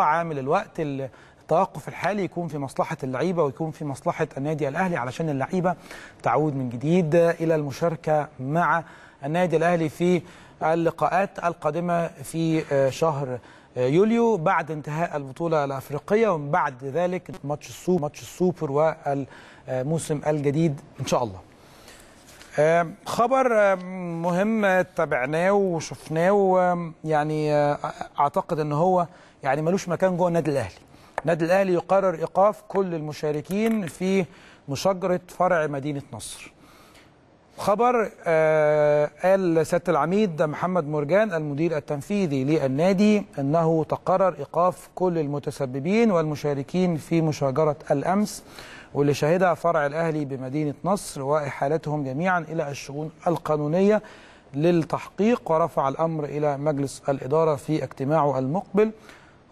عامل الوقت التوقف الحالي يكون في مصلحة اللعيبة ويكون في مصلحة النادي الأهلي علشان اللعيبة تعود من جديد إلى المشاركة مع النادي الأهلي في اللقاءات القادمة في شهر يوليو بعد انتهاء البطولة الأفريقية ومن بعد ذلك ماتش السوبر ماتش السوبر والموسم الجديد إن شاء الله خبر مهم تابعناه وشفناه يعني آه، أعتقد أن هو يعني ملوش مكان جوه النادي الاهلي النادي الاهلي يقرر ايقاف كل المشاركين في مشاجره فرع مدينه نصر خبر آه قال سياده العميد محمد مرجان المدير التنفيذي للنادي انه تقرر ايقاف كل المتسببين والمشاركين في مشاجره الامس واللي شهدها فرع الاهلي بمدينه نصر واحالتهم جميعا الى الشؤون القانونيه للتحقيق ورفع الامر الى مجلس الاداره في اجتماعه المقبل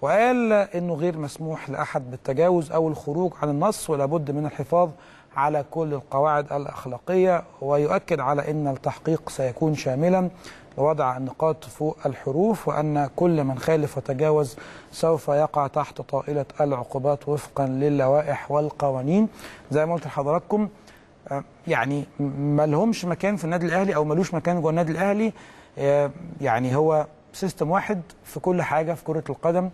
وقال أنه غير مسموح لأحد بالتجاوز أو الخروج عن النص ولا بد من الحفاظ على كل القواعد الأخلاقية ويؤكد على أن التحقيق سيكون شاملا لوضع النقاط فوق الحروف وأن كل من خالف وتجاوز سوف يقع تحت طائلة العقوبات وفقا للوائح والقوانين زي ما قلت لحضراتكم يعني ما لهمش مكان في النادي الأهلي أو ملوش مكان جوه النادي الأهلي يعني هو سيستم واحد في كل حاجه في كره القدم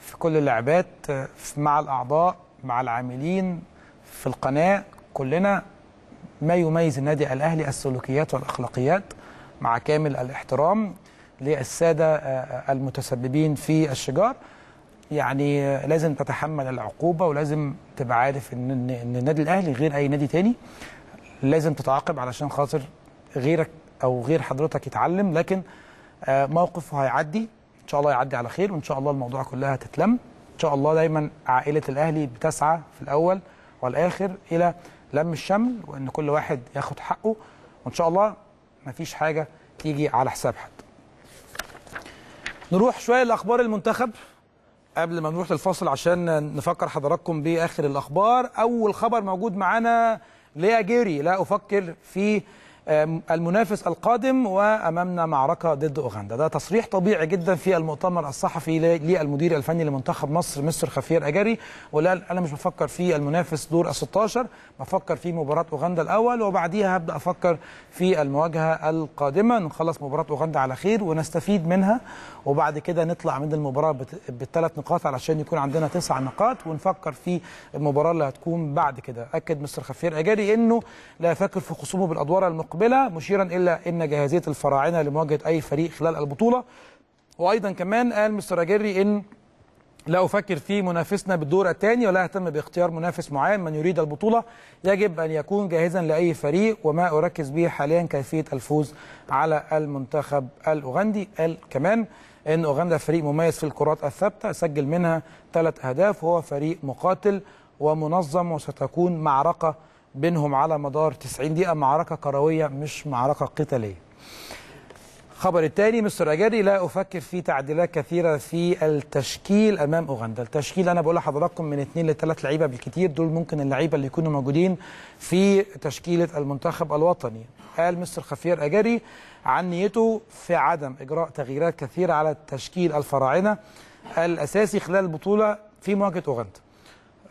في كل اللعبات مع الاعضاء مع العاملين في القناه كلنا ما يميز النادي الاهلي السلوكيات والاخلاقيات مع كامل الاحترام للساده آه، المتسببين في الشجار يعني لازم تتحمل العقوبه ولازم تبقى عارف ان ان النادي الاهلي غير اي نادي تاني لازم تتعاقب علشان خاطر غيرك او غير حضرتك يتعلم لكن آه، موقف وهيعدي ان شاء الله يعدي على خير وان شاء الله الموضوع كلها هتتلم ان شاء الله دايما عائله الاهلي بتسعى في الاول والاخر الى لم الشمل وان كل واحد ياخد حقه وان شاء الله مفيش حاجه تيجي على حساب حد نروح شويه لاخبار المنتخب قبل ما نروح للفاصل عشان نفكر حضراتكم باخر الاخبار اول خبر موجود معانا ليا جيري لا افكر في المنافس القادم وامامنا معركه ضد اوغندا ده تصريح طبيعي جدا في المؤتمر الصحفي للمدير الفني لمنتخب مصر مستر خفير اجاري وقال انا مش بفكر في المنافس دور ال 16 بفكر في مباراه اوغندا الاول وبعديها هبدا افكر في المواجهه القادمه نخلص مباراه اوغندا على خير ونستفيد منها وبعد كده نطلع من المباراه بالثلاث نقاط علشان يكون عندنا تسع نقاط ونفكر في المباراه اللي هتكون بعد كده اكد مستر خفير اجاري انه لا يفكر في خصومه بالادوار المقابلة المقبلة مشيرا إلى أن جاهزية الفراعنة لمواجهة أي فريق خلال البطولة وأيضا كمان قال مستر أجري إن لا أفكر في منافسنا بالدور الثاني ولا أهتم باختيار منافس معين من يريد البطولة يجب أن يكون جاهزا لأي فريق وما أركز به حاليا كيفية الفوز على المنتخب الأوغندي قال كمان أن أوغندا فريق مميز في الكرات الثابتة سجل منها ثلاث أهداف وهو فريق مقاتل ومنظم وستكون معركة بينهم على مدار 90 دقيقة معركة كروية مش معركة قتالية الخبر الثاني مستر أجاري لا أفكر في تعديلات كثيرة في التشكيل أمام أوغندا التشكيل أنا بقول لحضراتكم من اثنين لثلاث لعيبة بالكثير دول ممكن اللعيبة اللي يكونوا موجودين في تشكيلة المنتخب الوطني قال مستر خفير أجاري عن نيته في عدم إجراء تغييرات كثيرة على تشكيل الفراعنة الأساسي خلال البطولة في مواجهة أوغندا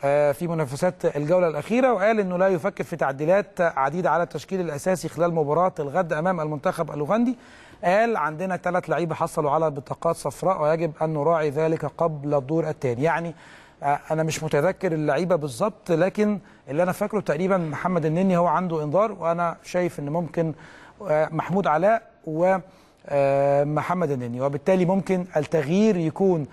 آه، في منافسات الجولة الأخيرة وقال أنه لا يفكر في تعديلات عديدة على التشكيل الأساسي خلال مباراة الغد أمام المنتخب الأوغندي قال عندنا ثلاث لعيبة حصلوا على بطاقات صفراء ويجب أن نراعي ذلك قبل الدور الثاني يعني آه، أنا مش متذكر اللعيبة بالظبط لكن اللي أنا فاكره تقريبا محمد النني هو عنده إنذار وأنا شايف أن ممكن آه، محمود علاء ومحمد النني وبالتالي ممكن التغيير يكون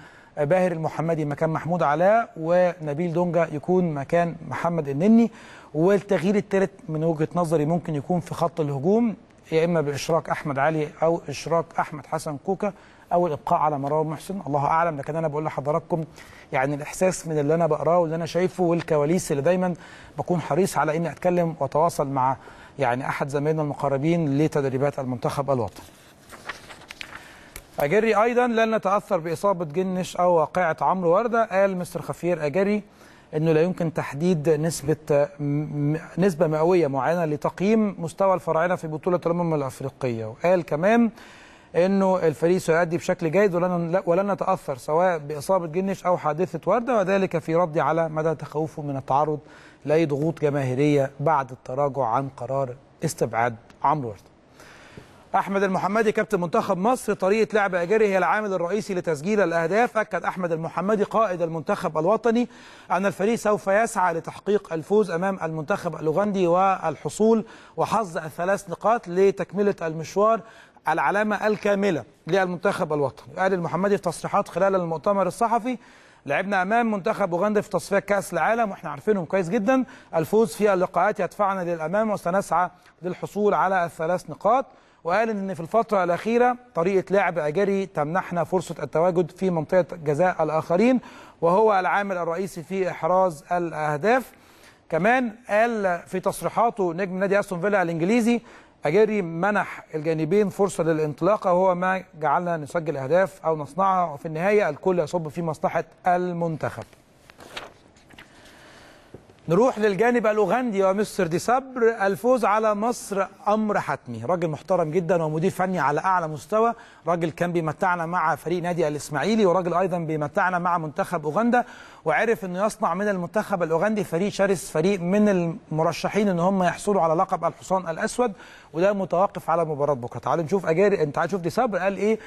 باهر المحمدي مكان محمود علاء ونبيل دونجا يكون مكان محمد النني والتغيير الثالث من وجهه نظري ممكن يكون في خط الهجوم يا اما باشراك احمد علي او اشراك احمد حسن كوكا او الابقاء على مروان محسن الله اعلم لكن انا بقول لحضراتكم يعني الاحساس من اللي انا بقراه واللي انا شايفه والكواليس اللي دايما بكون حريص على اني اتكلم واتواصل مع يعني احد زمايلنا المقربين لتدريبات المنتخب الوطني أجري أيضا لن نتأثر بإصابة جنش أو واقعة عمرو وردة قال مستر خفير أجري أنه لا يمكن تحديد نسبة نسبة مئوية معينة لتقييم مستوى الفراعنة في بطولة الأمم الأفريقية وقال كمان أنه الفريق سيؤدي بشكل جيد ولن, ولن نتأثر سواء بإصابة جنش أو حادثة وردة وذلك في رد على مدى تخوفه من التعرض لأي ضغوط جماهيرية بعد التراجع عن قرار استبعاد عمرو وردة احمد المحمدي كابتن منتخب مصر طريقه لعب اجري هي العامل الرئيسي لتسجيل الاهداف اكد احمد المحمدي قائد المنتخب الوطني ان الفريق سوف يسعى لتحقيق الفوز امام المنتخب الاوغندي والحصول وحظ الثلاث نقاط لتكمله المشوار العلامه الكامله للمنتخب الوطني قال المحمدي في تصريحات خلال المؤتمر الصحفي لعبنا امام منتخب اوغندا في تصفيات كاس العالم واحنا عارفينهم كويس جدا الفوز في اللقاءات يدفعنا للامام وسنسعى للحصول على الثلاث نقاط وقال ان في الفتره الاخيره طريقه لعب اجري تمنحنا فرصه التواجد في منطقه جزاء الاخرين وهو العامل الرئيسي في احراز الاهداف كمان قال في تصريحاته نجم نادي استون فيلا الانجليزي اجري منح الجانبين فرصه للانطلاقه وهو ما جعلنا نسجل اهداف او نصنعها وفي النهايه الكل يصب في مصلحه المنتخب نروح للجانب الأوغندي ومستر دي صبر الفوز على مصر أمر حتمي راجل محترم جدا ومدير فني على أعلى مستوى راجل كان بيمتعنا مع فريق نادي الإسماعيلي وراجل أيضا بيمتعنا مع منتخب أوغندا وعرف أنه يصنع من المنتخب الأوغندي فريق شرس فريق من المرشحين أن هم يحصلوا على لقب الحصان الأسود وده متوقف على مباراة بكرة تعالوا نشوف أجاري انت عايز تشوف دي صبر قال إيه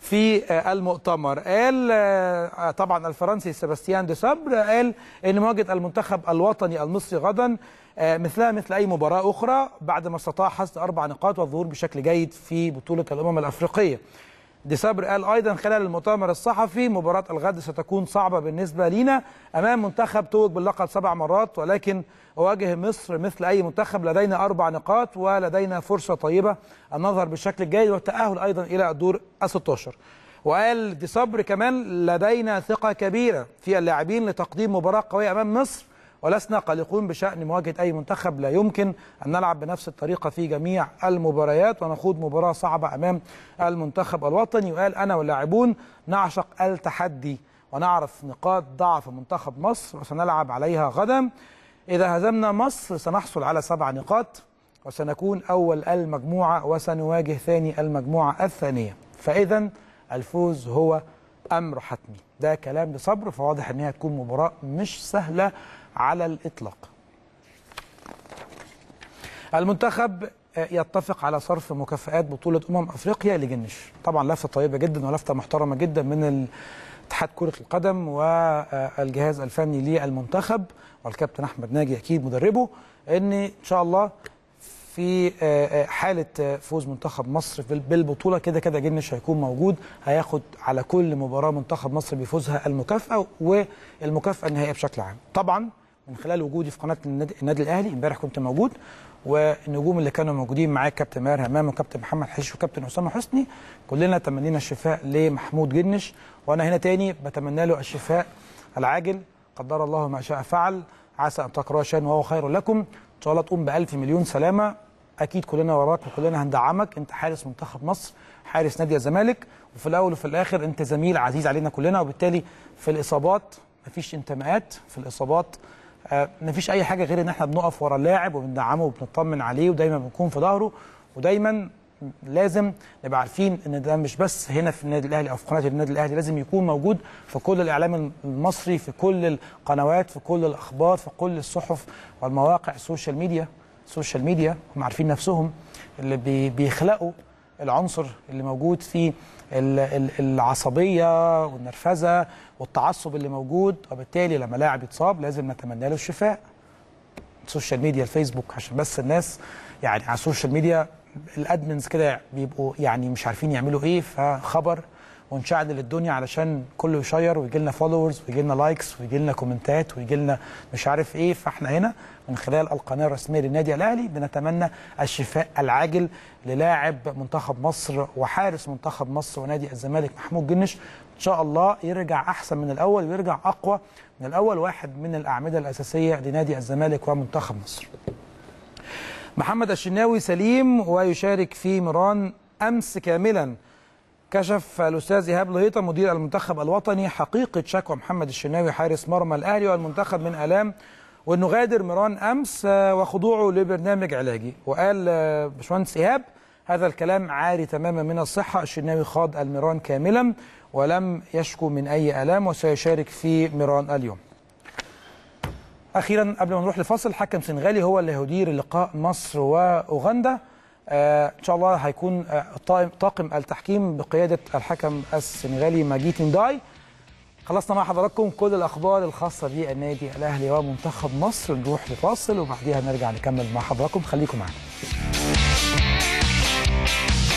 في آه، المؤتمر قال آه، آه، طبعا الفرنسي سيباستيان دي صبر قال ان مواجهه المنتخب الوطني المصري غدا مثلها مثل اي مباراه اخرى بعد ما استطاع حصد اربع نقاط والظهور بشكل جيد في بطوله الامم الافريقيه دي صبر قال ايضا خلال المؤتمر الصحفي مباراه الغد ستكون صعبه بالنسبه لينا امام منتخب توج باللقب سبع مرات ولكن اواجه مصر مثل اي منتخب لدينا اربع نقاط ولدينا فرصه طيبه ان نظهر بالشكل الجيد والتاهل ايضا الى الدور ال 16 وقال دي صبر كمان لدينا ثقه كبيره في اللاعبين لتقديم مباراه قويه امام مصر ولسنا قلقون بشأن مواجهة أي منتخب لا يمكن أن نلعب بنفس الطريقة في جميع المباريات ونخوض مباراة صعبة أمام المنتخب الوطني وقال أنا واللاعبون نعشق التحدي ونعرف نقاط ضعف منتخب مصر وسنلعب عليها غدا إذا هزمنا مصر سنحصل على سبع نقاط وسنكون أول المجموعة وسنواجه ثاني المجموعة الثانية فإذا الفوز هو امر حتمي ده كلام لصبر فواضح ان هي هتكون مباراه مش سهله على الاطلاق المنتخب آه، يتفق على صرف مكافئات بطولة أمم أفريقيا لجنش طبعا لفتة طيبة جدا ولفتة محترمة جدا من اتحاد كرة القدم والجهاز الفني للمنتخب والكابتن أحمد ناجي أكيد مدربه أن إن شاء الله في آه، آه، حاله آه، فوز منتخب مصر بالبطوله كده كده جنش هيكون موجود هياخد على كل مباراه منتخب مصر بيفوزها المكافاه والمكافاه النهائيه بشكل عام طبعا من خلال وجودي في قناه النادي الاهلي امبارح كنت موجود والنجوم اللي كانوا موجودين معايا كابتن ماهر همام وكابتن محمد حشيش وكابتن اسامه حسني كلنا تمنينا الشفاء لمحمود جنش وانا هنا تاني بتمنى له الشفاء العاجل قدر الله ما شاء فعل عسى ان تقرأ شان وهو خير لكم ان شاء الله تقوم بألف مليون سلامه اكيد كلنا وراك وكلنا هندعمك انت حارس منتخب مصر حارس نادي الزمالك وفي الاول وفي الاخر انت زميل عزيز علينا كلنا وبالتالي في الاصابات مفيش انتماءات في الاصابات آه، مفيش اي حاجه غير ان احنا بنقف ورا اللاعب وبندعمه وبنطمن عليه ودايما بنكون في ظهره ودايما لازم نبقى عارفين ان ده مش بس هنا في النادي الاهلي او في قناه النادي الاهلي لازم يكون موجود في كل الاعلام المصري في كل القنوات في كل الاخبار في كل الصحف والمواقع السوشيال ميديا السوشيال ميديا هم عارفين نفسهم اللي بيخلقوا العنصر اللي موجود في العصبيه والنرفزه والتعصب اللي موجود وبالتالي لما لاعب يتصاب لازم نتمنى له الشفاء السوشيال ميديا الفيسبوك عشان بس الناس يعني على السوشيال ميديا الادمنز كده بيبقوا يعني مش عارفين يعملوا ايه فخبر ونشعل الدنيا علشان كله يشير ويجي لنا فولورز ويجي لنا لايكس ويجي لنا كومنتات ويجي لنا مش عارف ايه فاحنا هنا من خلال القناه الرسميه للنادي الاهلي بنتمنى الشفاء العاجل للاعب منتخب مصر وحارس منتخب مصر ونادي الزمالك محمود جنش ان شاء الله يرجع احسن من الاول ويرجع اقوى من الاول واحد من الاعمده الاساسيه لنادي الزمالك ومنتخب مصر. محمد الشناوي سليم ويشارك في ميران أمس كاملا كشف الأستاذ إيهاب لهيطة مدير المنتخب الوطني حقيقة شكوى محمد الشناوي حارس مرمى الأهلي والمنتخب من آلام وأنه غادر ميران أمس آه، وخضوعه لبرنامج علاجي وقال آه، باشمهندس إيهاب هذا الكلام عاري تماما من الصحة الشناوي خاض الميران كاملا ولم يشكو من أي ألام وسيشارك في ميران اليوم اخيرا قبل ما نروح لفاصل حكم سنغالي هو اللي هيدير لقاء مصر واوغندا آه ان شاء الله هيكون آه طاقم التحكيم بقياده الحكم السنغالي ماجيت داي خلصنا مع حضراتكم كل الاخبار الخاصه بالنادي الاهلي ومنتخب مصر نروح لفاصل وبعديها نرجع نكمل مع حضراتكم خليكم معانا